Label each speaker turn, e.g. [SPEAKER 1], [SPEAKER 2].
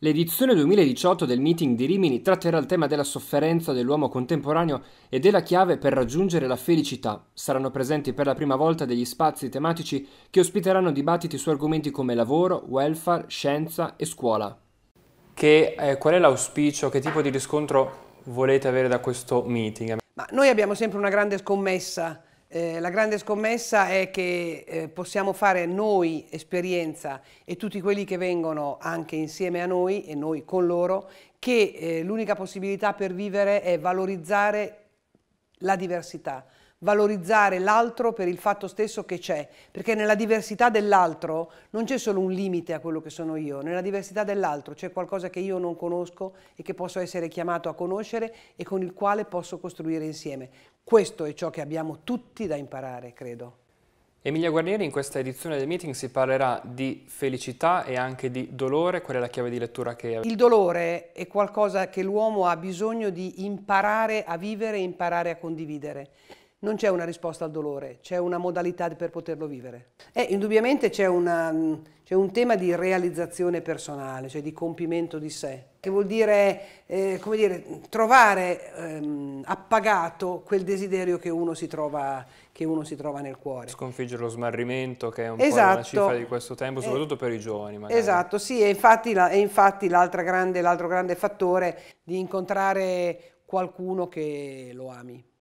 [SPEAKER 1] L'edizione 2018 del meeting di Rimini tratterà il tema della sofferenza dell'uomo contemporaneo e della chiave per raggiungere la felicità. Saranno presenti per la prima volta degli spazi tematici che ospiteranno dibattiti su argomenti come lavoro, welfare, scienza e scuola. Che, eh, qual è l'auspicio, che tipo di riscontro volete avere da questo meeting?
[SPEAKER 2] Ma noi abbiamo sempre una grande scommessa eh, la grande scommessa è che eh, possiamo fare noi esperienza e tutti quelli che vengono anche insieme a noi e noi con loro, che eh, l'unica possibilità per vivere è valorizzare la diversità, valorizzare l'altro per il fatto stesso che c'è, perché nella diversità dell'altro non c'è solo un limite a quello che sono io, nella diversità dell'altro c'è qualcosa che io non conosco e che posso essere chiamato a conoscere e con il quale posso costruire insieme. Questo è ciò che abbiamo tutti da imparare, credo.
[SPEAKER 1] Emilia Guarnieri in questa edizione del meeting si parlerà di felicità e anche di dolore, qual è la chiave di lettura che avete? Il
[SPEAKER 2] dolore è qualcosa che l'uomo ha bisogno di imparare a vivere e imparare a condividere non c'è una risposta al dolore, c'è una modalità per poterlo vivere. E indubbiamente c'è, un tema di realizzazione personale, cioè di compimento di sé, che vuol dire, eh, dire trovare ehm, appagato quel desiderio che uno, trova, che uno, si trova, nel cuore.
[SPEAKER 1] Sconfiggere lo smarrimento che è un esatto. po' una esatto. cifra di questo tempo, eh, soprattutto eh, per i giovani. Magari. Esatto,
[SPEAKER 2] sì, e infatti, l'altro la, grande, grande fattore di incontrare qualcuno che lo ami.